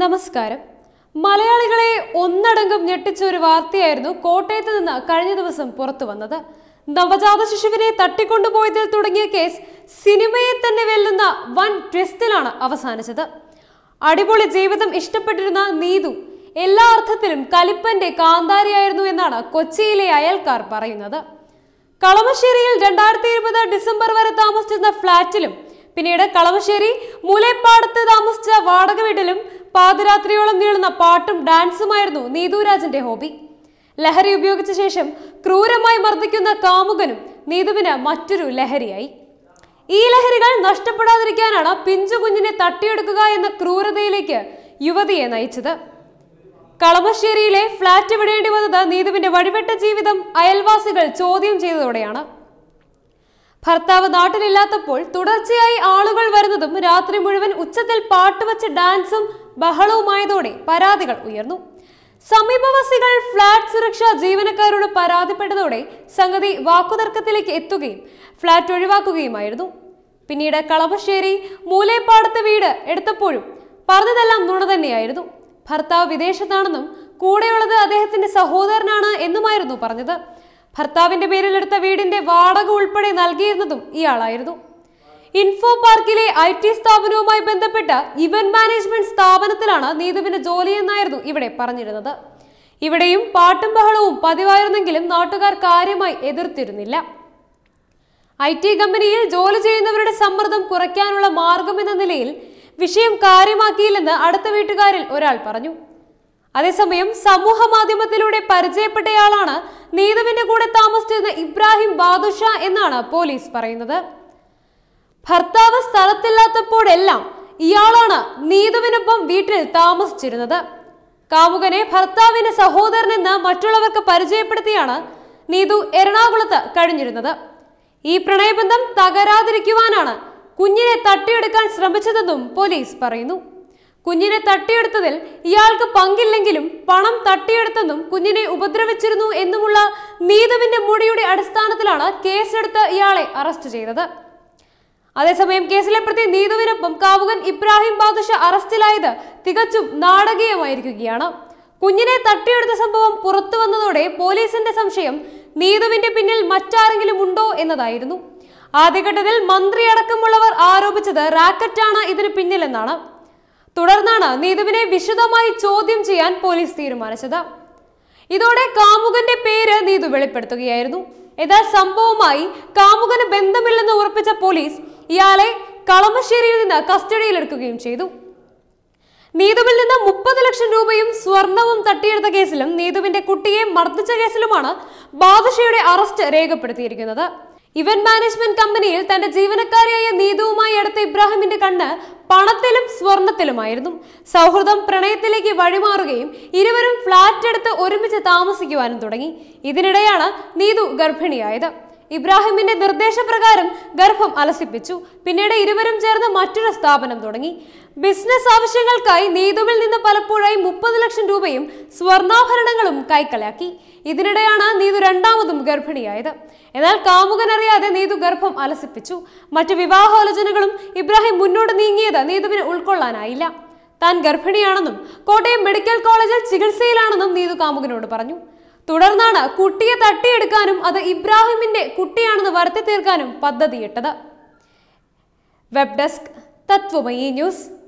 നമസ്കാരം മലയാളികളെ ഒന്നടങ്കം ഞെട്ടിച്ച ഒരു വാർത്തയായിരുന്നു കോട്ടയത്ത് നിന്ന് കഴിഞ്ഞ ദിവസം പുറത്തു വന്നത് നവജാത ശിശുവിനെ തട്ടിക്കൊണ്ടുപോയതിൽ തുടങ്ങിയ കേസ് സിനിമയെ തന്നെ വെല്ലുന്ന വൻ ട്വിസ്റ്റിലാണ് അവസാനിച്ചത് അടിപൊളി ജീവിതം ഇഷ്ടപ്പെട്ടിരുന്ന നീതു എല്ലാ അർത്ഥത്തിലും കലിപ്പന്റെ കാന്താരിയായിരുന്നു എന്നാണ് കൊച്ചിയിലെ അയൽക്കാർ പറയുന്നത് കളമശ്ശേരിയിൽ രണ്ടായിരത്തി ഇരുപത് ഡിസംബർ വരെ താമസിച്ചിരുന്ന ഫ്ളാറ്റിലും പിന്നീട് കളമശ്ശേരി മൂലപ്പാടത്ത് താമസിച്ച വാടക വീട്ടിലും പാതിരാത്രിയോളം നീളുന്ന പാട്ടും ഡാൻസുമായിരുന്നു നീതുരാജന്റെ ഹോബി ലഹരി ഉപയോഗിച്ച ശേഷം ക്രൂരമായി മർദ്ദിക്കുന്ന കാമുകനും നീതുവിന് മറ്റൊരു ലഹരിയായി ഈ ലഹരികൾ നഷ്ടപ്പെടാതിരിക്കാനാണ് പിഞ്ചുകുഞ്ഞിനെ തട്ടിയെടുക്കുക എന്ന ക്രൂരതയിലേക്ക് യുവതിയെ നയിച്ചത് കളമശ്ശേരിയിലെ ഫ്ളാറ്റ് വിടേണ്ടി വന്നത് നീതുവിന്റെ വഴിപെട്ട ജീവിതം അയൽവാസികൾ ചോദ്യം ചെയ്തതോടെയാണ് ഭർത്താവ് നാട്ടിലില്ലാത്തപ്പോൾ തുടർച്ചയായി ആളുകൾ വരുന്നതും രാത്രി മുഴുവൻ ഉച്ചത്തിൽ പാട്ടുവച്ച് ഡാൻസും ബഹളവുമായതോടെ പരാതികൾ ഉയർന്നു സമീപവാസികൾ ഫ്ളാറ്റ് സുരക്ഷാ ജീവനക്കാരോട് പരാതിപ്പെട്ടതോടെ സംഗതി വാക്കുതർക്കത്തിലേക്ക് എത്തുകയും ഫ്ളാറ്റ് ഒഴിവാക്കുകയുമായിരുന്നു പിന്നീട് കളമശ്ശേരി മൂലേപ്പാടത്ത് വീട് എടുത്തപ്പോഴും പറഞ്ഞതെല്ലാം നുണ തന്നെയായിരുന്നു ഭർത്താവ് വിദേശത്താണെന്നും കൂടെയുള്ളത് അദ്ദേഹത്തിന്റെ സഹോദരനാണ് എന്നുമായിരുന്നു പറഞ്ഞത് ഭർത്താവിന്റെ പേരിലെടുത്ത വീടിന്റെ വാടക ഉൾപ്പെടെ നൽകിയിരുന്നതും ഇയാളായിരുന്നു ഇൻഫോ പാർക്കിലെ ഐ ടി സ്ഥാപനവുമായി ബന്ധപ്പെട്ട ഇവന്റ് മാനേജ്മെന്റ് സ്ഥാപനത്തിലാണ് നീതുവിന്റെ ജോലിയെന്നായിരുന്നു ഇവിടെ പറഞ്ഞിരുന്നത് ഇവിടെയും പാട്ടും ബഹളവും പതിവായിരുന്നെങ്കിലും നാട്ടുകാർ കാര്യമായി എതിർത്തിരുന്നില്ല ഐ ടി കമ്പനിയിൽ ജോലി ചെയ്യുന്നവരുടെ സമ്മർദ്ദം കുറയ്ക്കാനുള്ള മാർഗമെന്ന നിലയിൽ വിഷയം കാര്യമാക്കിയില്ലെന്ന് അടുത്ത വീട്ടുകാരിൽ ഒരാൾ പറഞ്ഞു അതേസമയം സമൂഹ മാധ്യമത്തിലൂടെ പരിചയപ്പെട്ടയാളാണ് നീതുവിന്റെ കൂടെ താമസിച്ചിരുന്ന ഇബ്രാഹിം ബാദുഷ എന്നാണ് പോലീസ് പറയുന്നത് ഭർത്താവ് സ്ഥലത്തില്ലാത്തപ്പോഴെല്ലാം ഇയാളാണ് നീതുവിനൊപ്പം വീട്ടിൽ താമസിച്ചിരുന്നത് കാമുകനെ ഭർത്താവിന്റെ സഹോദരനെന്ന് മറ്റുള്ളവർക്ക് പരിചയപ്പെടുത്തിയാണ് നീതു എറണാകുളത്ത് കഴിഞ്ഞിരുന്നത് ഈ പ്രണയബന്ധം തകരാതിരിക്കുവാനാണ് കുഞ്ഞിനെ തട്ടിയെടുക്കാൻ ശ്രമിച്ചതെന്നും പോലീസ് പറയുന്നു കുഞ്ഞിനെ തട്ടിയെടുത്തതിൽ ഇയാൾക്ക് പങ്കില്ലെങ്കിലും പണം തട്ടിയെടുത്തെന്നും കുഞ്ഞിനെ ഉപദ്രവിച്ചിരുന്നു എന്നുമുള്ള നീതുവിന്റെ മുടിയുടെ അടിസ്ഥാനത്തിലാണ് കേസെടുത്ത് ഇയാളെ അറസ്റ്റ് ചെയ്തത് അതേസമയം കേസിലെ പ്രതി നീതുവിനൊപ്പം കാവുകൻ ഇബ്രാഹിം ബാദുഷ അറസ്റ്റിലായത് തികച്ചും നാടകീയമായിരിക്കുകയാണ് കുഞ്ഞിനെ തട്ടിയെടുത്ത സംഭവം പുറത്തു വന്നതോടെ പോലീസിന്റെ സംശയം നീതുവിന്റെ പിന്നിൽ മറ്റാരെങ്കിലും ഉണ്ടോ എന്നതായിരുന്നു ആദ്യഘട്ടത്തിൽ മന്ത്രി അടക്കമുള്ളവർ ആരോപിച്ചത് റാക്കറ്റാണ് ഇതിന് പിന്നിലെന്നാണ് തുടർന്നാണ് നീതുവിനെ വിശദമായി ചോദ്യം ചെയ്യാൻ പോലീസ് തീരുമാനിച്ചത് ഇതോടെ കാമുകന്റെ പേര് നീതു വെളിപ്പെടുത്തുകയായിരുന്നു എന്നാൽ സംഭവവുമായി കാമുകന് ബന്ധമില്ലെന്ന് ഉറപ്പിച്ച പോലീസ് ഇയാളെ കളമശ്ശേരിയിൽ നിന്ന് കസ്റ്റഡിയിലെടുക്കുകയും ചെയ്തു നീതുവിൽ നിന്ന് മുപ്പത് ലക്ഷം രൂപയും സ്വർണവും തട്ടിയെടുത്ത കേസിലും നീതുവിന്റെ കുട്ടിയെ മർദ്ദിച്ച കേസിലുമാണ് ബാദുഷയുടെ അറസ്റ്റ് രേഖപ്പെടുത്തിയിരിക്കുന്നത് ഇവന്റ് മാനേജ്മെന്റ് കമ്പനിയിൽ തന്റെ ജീവനക്കാരിയായ നീതുവുമായി എടുത്ത ഇബ്രാഹിമിന്റെ കണ്ണ് പണത്തിലും സ്വർണത്തിലുമായിരുന്നു സൗഹൃദം പ്രണയത്തിലേക്ക് വഴിമാറുകയും ഇരുവരും ഫ്ളാറ്റ് എടുത്ത് ഒരുമിച്ച് താമസിക്കുവാനും തുടങ്ങി ഇതിനിടെയാണ് നീതു ഗർഭിണിയായത് ഇബ്രാഹിമിന്റെ നിർദ്ദേശപ്രകാരം ഗർഭം അലസിപ്പിച്ചു പിന്നീട് ഇരുവരും ചേർന്ന് മറ്റൊരു സ്ഥാപനം തുടങ്ങി ബിസിനസ് ആവശ്യങ്ങൾക്കായി നീതുവിൽ നിന്ന് പലപ്പോഴായി മുപ്പത് ലക്ഷം രൂപയും സ്വർണ്ണാഭരണങ്ങളും കൈക്കലാക്കി ഇതിനിടെയാണ് നീതു രണ്ടാമതും ഗർഭിണിയായത് എന്നാൽ കാമുകനറിയാതെ നീതു ഗർഭം അലസിപ്പിച്ചു മറ്റു വിവാഹാലോചനകളും ഇബ്രാഹിം മുന്നോട്ട് നീങ്ങിയത് നീതുവിന് ഉൾക്കൊള്ളാനായില്ല താൻ ഗർഭിണിയാണെന്നും കോട്ടയം മെഡിക്കൽ കോളേജിൽ ചികിത്സയിലാണെന്നും നീതു കാമുകനോട് പറഞ്ഞു തുടർന്നാണ് കുട്ടിയെ തട്ടിയെടുക്കാനും അത് ഇബ്രാഹിമിന്റെ കുട്ടിയാണെന്ന് വരുത്തി തീർക്കാനും പദ്ധതിയിട്ടത് വെബ് ഡെസ്ക് തത്വമയി ന്യൂസ്